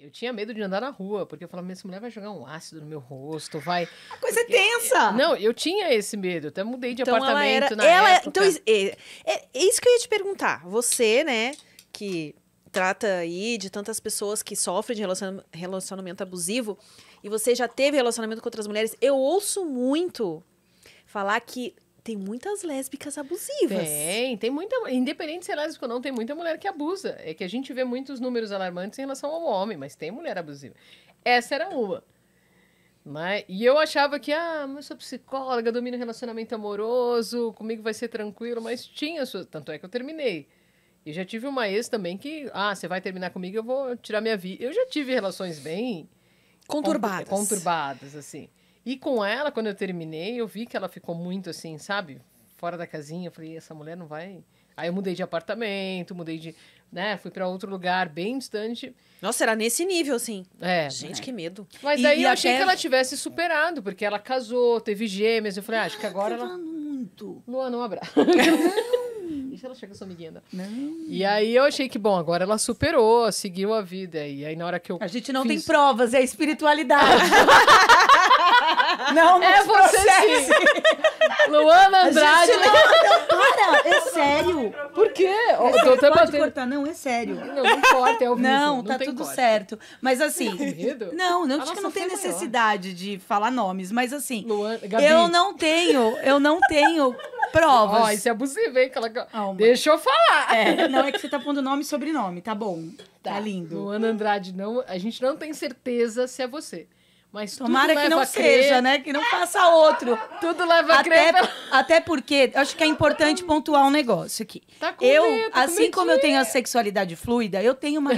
Eu tinha medo de andar na rua, porque eu falava, minha mulher vai jogar um ácido no meu rosto, vai. A coisa é tensa! Não, eu tinha esse medo, até mudei de então apartamento ela era, na ela, época. Então, é, é, é isso que eu ia te perguntar. Você, né, que trata aí de tantas pessoas que sofrem de relacionamento abusivo e você já teve relacionamento com outras mulheres, eu ouço muito falar que tem muitas lésbicas abusivas. Tem, tem muita. Independente de ser é lésbica ou não, tem muita mulher que abusa. É que a gente vê muitos números alarmantes em relação ao homem, mas tem mulher abusiva. Essa era uma. Né? E eu achava que, ah, mas sou psicóloga, domino relacionamento amoroso, comigo vai ser tranquilo, mas tinha sua. Tanto é que eu terminei. E já tive uma ex também que, ah, você vai terminar comigo, eu vou tirar minha vida. Eu já tive relações bem. conturbadas. Conturbadas, assim. E com ela, quando eu terminei, eu vi que ela ficou muito assim, sabe? Fora da casinha. Eu falei, essa mulher não vai. Aí eu mudei de apartamento, mudei de. né? Fui para outro lugar bem distante. Nossa, era nesse nível, assim. É. Gente, é. que medo. Mas e, e eu achei até... que ela tivesse superado, porque ela casou, teve gêmeas. Eu falei, ah, acho que agora ela. muito. Luana, um abraço. Deixa ela chegar sua amiguinha. Não. Né? não. E aí eu achei que, bom, agora ela superou, seguiu a vida. E aí na hora que eu. A gente não fiz... tem provas, é espiritualidade. Não, não É você processe. sim. Luana Andrade. Gente, né? não, para, é, é sério. Por quê? É sério, pode batendo... cortar, não, é sério. Não, não importa, é o vivo. Não, não tá tudo corte. certo. Mas assim... Não, não, acho que não tem é necessidade maior. de falar nomes, mas assim... Luana, Gabi. Eu não tenho, eu não tenho provas. Ó, oh, isso é abusivo, hein? Ela... Oh, Deixa eu falar. É, não, é que você tá pondo nome e sobrenome, tá bom. Tá, tá lindo. Luana Andrade, não, a gente não tem certeza se é você. Mas Tomara que não seja, né? Que não faça outro. Tudo leva a crer. Até porque, acho que é importante pontuar um negócio aqui. Tá com eu, medo, assim como eu tenho a sexualidade fluida, eu tenho uma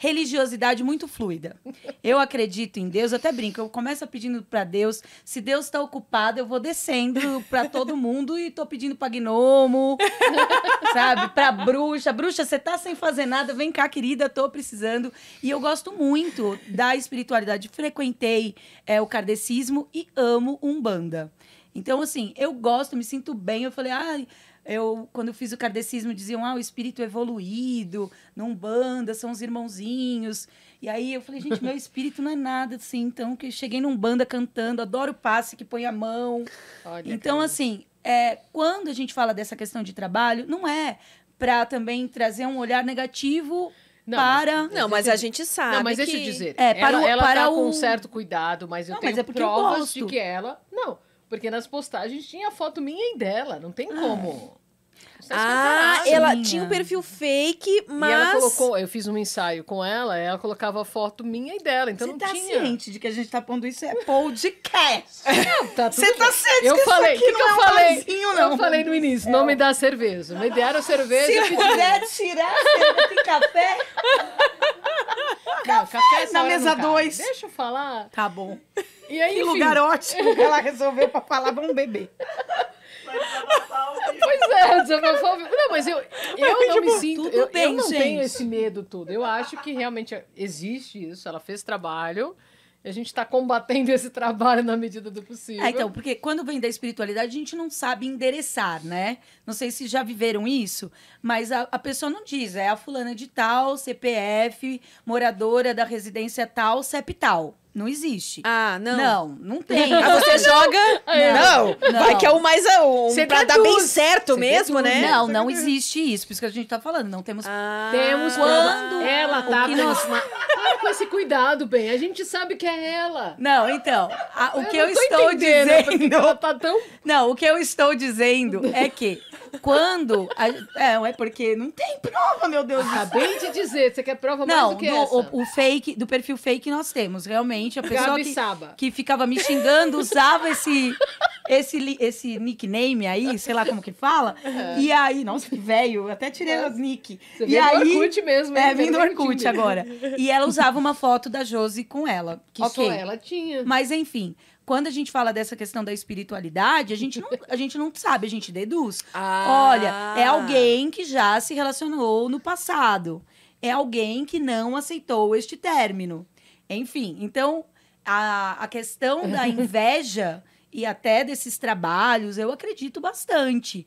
religiosidade muito fluida. Eu acredito em Deus, até brinco, eu começo pedindo para Deus. Se Deus está ocupado, eu vou descendo para todo mundo e tô pedindo para gnomo, sabe? Para bruxa. Bruxa, você tá sem fazer nada, vem cá, querida, tô precisando. E eu gosto muito da espiritualidade frequente experimentei é, o kardecismo e amo Umbanda. Então, assim, eu gosto, me sinto bem. Eu falei, ah, eu, quando eu fiz o kardecismo, diziam, ah, o espírito evoluído, não banda, são os irmãozinhos. E aí eu falei, gente, meu espírito não é nada assim. Então, que cheguei num banda cantando, adoro o passe que põe a mão. Olha, então, cara. assim, é, quando a gente fala dessa questão de trabalho, não é para também trazer um olhar negativo não, para. Mas, não, mas a gente sabe. Não, mas que... deixa eu dizer. É, para ela, o, ela para tá o... com um certo cuidado, mas eu não, tenho mas é provas eu de que ela. Não, porque nas postagens tinha foto minha e dela, não tem ah. como. Ah, ela tinha um perfil fake, mas. E ela colocou, eu fiz um ensaio com ela, ela colocava foto minha e dela, então Você não tá tinha. Você ciente de que a gente tá pondo isso é podcast? Não, tá Você tá ciente eu que falei, isso aqui que não que eu é falei? Vazinho, não. Eu falei no início, é. não me dá cerveja. Me deram cerveja. Se eu pedi... puder tirar, café, na mesa 2. Deixa eu falar. Tá bom. E aí, que enfim, lugar ótimo que ela resolveu pra falar pra um bebê. pois é, desabafar Não, mas eu, eu não me sinto. Eu, eu não tenho esse medo todo. Eu acho que realmente existe isso. Ela fez trabalho a gente está combatendo esse trabalho na medida do possível. É, então, porque quando vem da espiritualidade, a gente não sabe endereçar, né? Não sei se já viveram isso, mas a, a pessoa não diz, é a fulana de tal, CPF, moradora da residência tal, CEP tal. Não existe. Ah, não. Não, não tem. Ah, você joga? Não. não. Vai que é o mais um Cê pra dar bem certo mesmo, né? Não, não existe isso. Por isso que a gente tá falando. Não temos. Ah, temos quando. Ah, ela tá com, nós... Ah, com esse cuidado, bem. A gente sabe que é ela. Não, então. A, o eu que eu estou dizendo. Ela tá tão... Não, o que eu estou dizendo é que quando. A, é, é porque não tem prova, meu Deus Acabei de dizer, você quer prova não, mais do que do, essa? O, o fake, do perfil fake nós temos, realmente. A pessoa que, que, ficava me xingando usava esse, esse, esse nickname aí, sei lá como que fala. E aí, nossa, que velho, até tirei os nick. Você e aí, é, do Orkut mesmo, É, vindo do Orkut agora. E ela usava uma foto da Josi com ela. Que okay. só ela tinha. Mas enfim quando a gente fala dessa questão da espiritualidade, a gente não, a gente não sabe, a gente deduz. Ah. Olha, é alguém que já se relacionou no passado. É alguém que não aceitou este término. Enfim, então a, a questão da inveja e até desses trabalhos, eu acredito bastante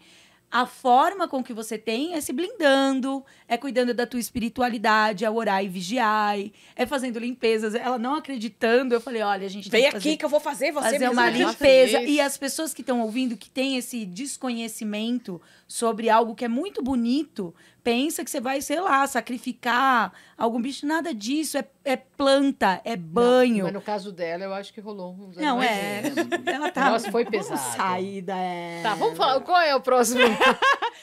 a forma com que você tem é se blindando, é cuidando da tua espiritualidade, é orar e vigiar, é fazendo limpezas. Ela não acreditando, eu falei, olha, a gente Vem aqui fazer, que eu vou fazer você fazer uma limpeza. E as pessoas que estão ouvindo, que têm esse desconhecimento sobre algo que é muito bonito, pensa que você vai, sei lá, sacrificar algum bicho, nada disso. É, é planta, é banho. Não, mas no caso dela, eu acho que rolou um Não, é. Ela tá. Nossa, foi pesado. Vamos sair da. Tá, vamos falar. Qual é o próximo?